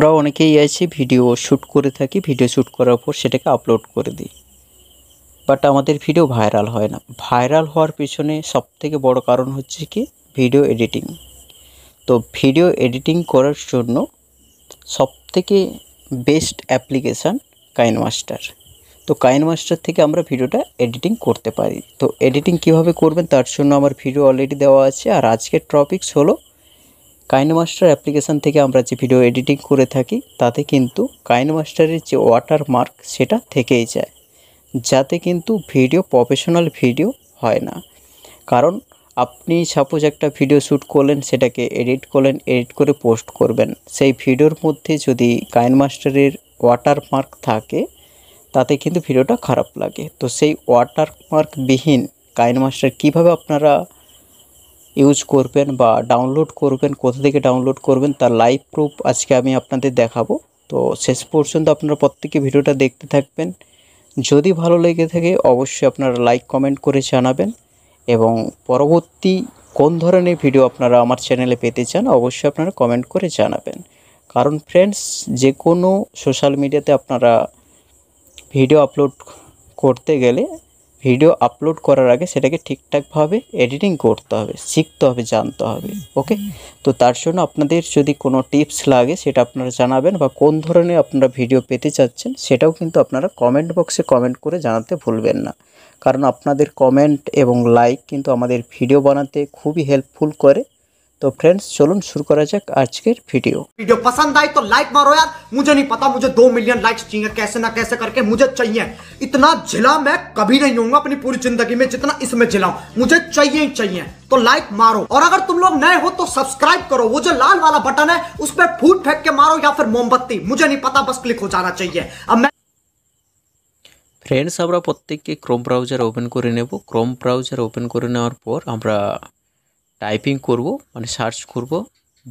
আমরা অনেকেই আছি ভিডিও শ্যুট করে থাকি ভিডিও শ্যুট করার পর সেটাকে আপলোড করে দিই বাট আমাদের ভিডিও ভাইরাল হয় না ভাইরাল হওয়ার পিছনে থেকে বড় কারণ হচ্ছে কি ভিডিও এডিটিং তো ভিডিও এডিটিং করার জন্য সবথেকে বেস্ট অ্যাপ্লিকেশান কাইন মাস্টার তো কাইন মাস্টার থেকে আমরা ভিডিওটা এডিটিং করতে পারি তো এডিটিং কিভাবে করবেন তার জন্য আমার ভিডিও অলরেডি দেওয়া আছে আর আজকের টপিক্স হলো কাইনমাস্টার অ্যাপ্লিকেশান থেকে আমরা যে ভিডিও এডিটিং করে থাকি তাতে কিন্তু কাইনমাস্টারের যে ওয়াটার মার্ক সেটা থেকেই যায় যাতে কিন্তু ভিডিও প্রফেশনাল ভিডিও হয় না কারণ আপনি সাপোজ একটা ভিডিও শ্যুট করলেন সেটাকে এডিট করলেন এডিট করে পোস্ট করবেন সেই ভিডিওর মধ্যে যদি কাইনমাস্টারের ওয়াটার মার্ক থাকে তাতে কিন্তু ভিডিওটা খারাপ লাগে তো সেই ওয়াটার মার্কবিহীন কাইনমাস্টার কীভাবে আপনারা ইউজ করবেন বা ডাউনলোড করবেন কোথা থেকে ডাউনলোড করবেন তার লাইভ প্রুফ আজকে আমি আপনাদের দেখাবো তো শেষ পর্যন্ত আপনারা প্রত্যেকে ভিডিওটা দেখতে থাকবেন যদি ভালো লেগে থাকে অবশ্যই আপনারা লাইক কমেন্ট করে জানাবেন এবং পরবর্তী কোন ধরনের ভিডিও আপনারা আমার চ্যানেলে পেতে চান অবশ্যই আপনারা কমেন্ট করে জানাবেন কারণ ফ্রেন্ডস যে কোনো সোশ্যাল মিডিয়াতে আপনারা ভিডিও আপলোড করতে গেলে ভিডিও আপলোড করার আগে সেটাকে ঠিকঠাকভাবে এডিটিং করতে হবে শিখতে হবে জানতে হবে ওকে তো তার জন্য আপনাদের যদি কোনো টিপস লাগে সেটা আপনারা জানাবেন বা কোন ধরনের আপনারা ভিডিও পেতে চাচ্ছেন সেটাও কিন্তু আপনারা কমেন্ট বক্সে কমেন্ট করে জানাতে ভুলবেন না কারণ আপনাদের কমেন্ট এবং লাইক কিন্তু আমাদের ভিডিও বানাতে খুবই হেল্পফুল করে तो फ्रेंड्स चलो शुरू करा जाए आज के वीडियो वीडियो पसंद आए तो लाइक मारो यार मुझे नहीं पता मुझे दो मिलियन लाइक्स चाहिए कैसे ना कैसे करके मुझे चाहिए इतना झिला मैं कभी नहीं हूँ अपनी पूरी जिंदगी में जितना इसमें झिलाऊ मुझे चाहिए ही चाहिए तो लाइक मारो और अगर तुम लोग नए हो तो सब्सक्राइब करो वो जो लाल वाला बटन है उस पर फूट फेंक के मारो या फिर मोमबत्ती मुझे नहीं पता बस क्लिक हो जाना चाहिए अब मैं फ्रेंड्स আমরা প্রত্যেককে ক্রোম ব্রাউজার ওপেন করে নেব ক্রোম ব্রাউজার ওপেন করে টাইপিং করব মানে সার্চ করব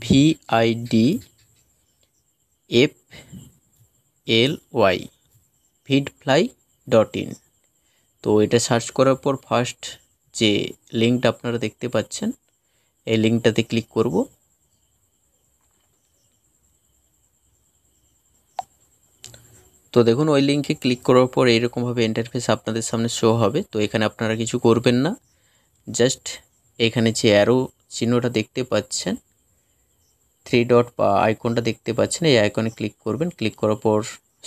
VID F L Y Vidfly dot in তো এটা সার্চ করার পর ফার্স্ট যে লিঙ্কটা আপনারা দেখতে পাচ্ছেন এই লিঙ্কটাতে ক্লিক করব তো দেখুন ওই লিঙ্কে ক্লিক করার পর এইরকমভাবে ইন্টারফেস আপনাদের সামনে শো হবে তো এখানে আপনারা কিছু করবেন না জাস্ট এখানে যে অ্যারো চিহ্নটা দেখতে পাচ্ছেন থ্রি ডট বা আইকনটা দেখতে পাচ্ছেন এই আইকনে ক্লিক করবেন ক্লিক করার পর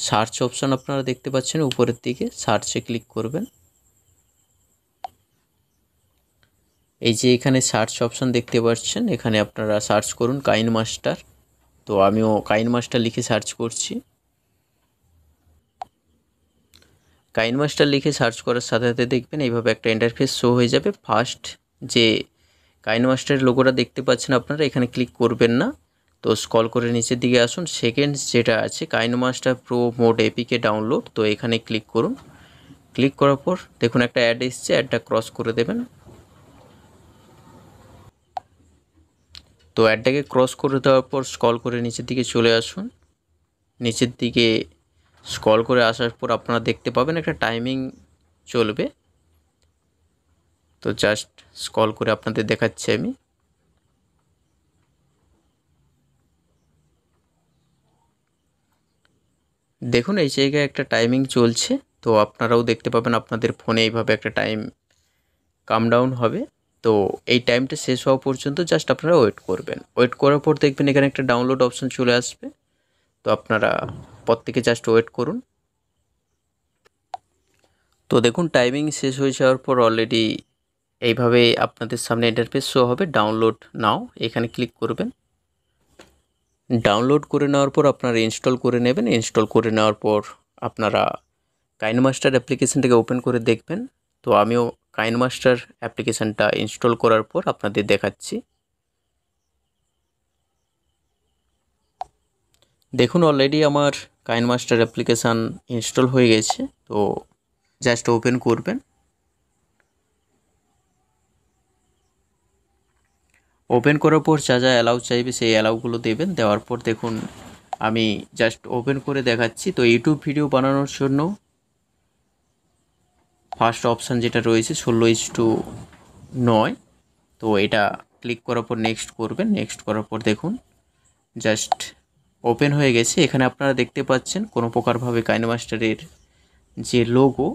সার্চ অপশান আপনারা দেখতে পাচ্ছেন উপরের দিকে সার্চে ক্লিক করবেন এই যে এখানে সার্চ অপশান দেখতে পাচ্ছেন এখানে আপনারা সার্চ করুন কাইন মাস্টার তো আমিও কাইন মাস্টার লিখে সার্চ করছি কাইন মাস্টার লিখে সার্চ করার সাথে সাথে দেখবেন এইভাবে একটা ইন্টারফেস শো হয়ে যাবে ফার্স্ট যে কাইন মাস্টারের লোগোটা দেখতে পাচ্ছেন আপনারা এখানে ক্লিক করবেন না তো স্কল করে নিচের দিকে আসুন সেকেন্ড যেটা আছে KineMaster pro mod APK download তো এখানে ক্লিক করুন ক্লিক করার পর দেখুন একটা অ্যাড এসছে অ্যাডটা ক্রস করে দেবেন তো অ্যাডটাকে ক্রস করে দেওয়ার পর স্কল করে নিচের দিকে চলে আসুন নিচের দিকে স্কল করে আসার পর আপনারা দেখতে পাবেন একটা টাইমিং চলবে তো জাস্ট স্কল করে আপনাদের দেখাচ্ছি আমি দেখুন এই জায়গায় একটা টাইমিং চলছে তো আপনারাও দেখতে পাবেন আপনাদের ফোনে এইভাবে একটা টাইম কাম ডাউন হবে তো এই টাইমটা শেষ হওয়া পর্যন্ত জাস্ট আপনারা ওয়েট করবেন ওয়েট করার পর দেখবেন এখানে একটা ডাউনলোড অপশন চলে আসবে তো আপনারা পর থেকে জাস্ট ওয়েট করুন তো দেখুন টাইমিং শেষ হয়ে যাওয়ার পর অলরেডি এইভাবে আপনাদের সামনে ইন্টারফেস শো হবে ডাউনলোড নাও এখানে ক্লিক করবেন ডাউনলোড করে নেওয়ার পর আপনারা ইনস্টল করে নেবেন ইনস্টল করে নেওয়ার পর আপনারা কাইনমাস্টার অ্যাপ্লিকেশানটাকে ওপেন করে দেখবেন তো আমিও কাইনমাস্টার অ্যাপ্লিকেশানটা ইনস্টল করার পর আপনাদের দেখাচ্ছি দেখুন অলরেডি আমার কাইনমাস্টার অ্যাপ্লিকেশান ইনস্টল হয়ে গেছে তো জাস্ট ওপেন করবেন ওপেন করার পর যা যা অ্যালাউ চাইবে সেই অ্যালাউগুলো দেবেন দেওয়ার পর দেখুন আমি জাস্ট ওপেন করে দেখাচ্ছি তো ইউটিউব ভিডিও বানানোর জন্য ফার্স্ট অপশান যেটা রয়েছে ষোলো ইস টু নয় তো এটা ক্লিক করার পর নেক্সট করবেন নেক্সট করার পর দেখুন জাস্ট ওপেন হয়ে গেছে এখানে আপনারা দেখতে পাচ্ছেন কোনো প্রকারভাবে কাইনমাস্টারের যে লোগো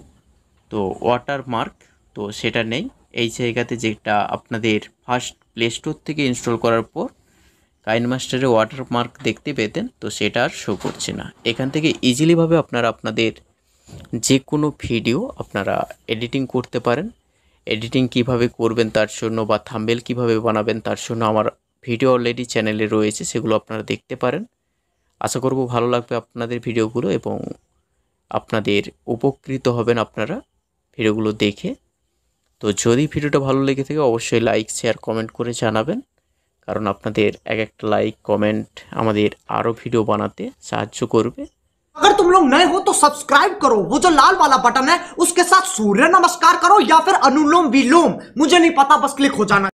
তো ওয়াটার মার্ক তো সেটা নেই এই জায়গাতে যেটা আপনাদের ফার্স্ট প্লে স্টোর থেকে ইনস্টল করার পর কাইন মাস্টারে ওয়াটারমার্ক দেখতে পেতেন তো সেটা আর শো করছে না এখান থেকে ইজিলিভাবে আপনারা আপনাদের যে কোনো ভিডিও আপনারা এডিটিং করতে পারেন এডিটিং কিভাবে করবেন তার জন্য বা থাম্বেল কিভাবে বানাবেন তার জন্য আমার ভিডিও অলরেডি চ্যানেলে রয়েছে সেগুলো আপনারা দেখতে পারেন আশা করব ভালো লাগবে আপনাদের ভিডিওগুলো এবং আপনাদের উপকৃত হবেন আপনারা ভিডিওগুলো দেখে তো যদি ভিডিওটা ভালো লেগে থাকে অবশ্যই লাইক শেয়ার কমেন্ট করে জানাবেন কারণ আপনাদের এক একটা লাইক কমেন্ট আমাদের আরও ভিডিও বানাতে সাহায্য করবে अगर तुम लोग नए हो तो सब्सक्राइब करो वो जो लाल वाला बटन है उसके साथ सूर्य नमस्कार करो या फिर अनुलोम विलोम मुझे नहीं पता बस क्लिक हो जाना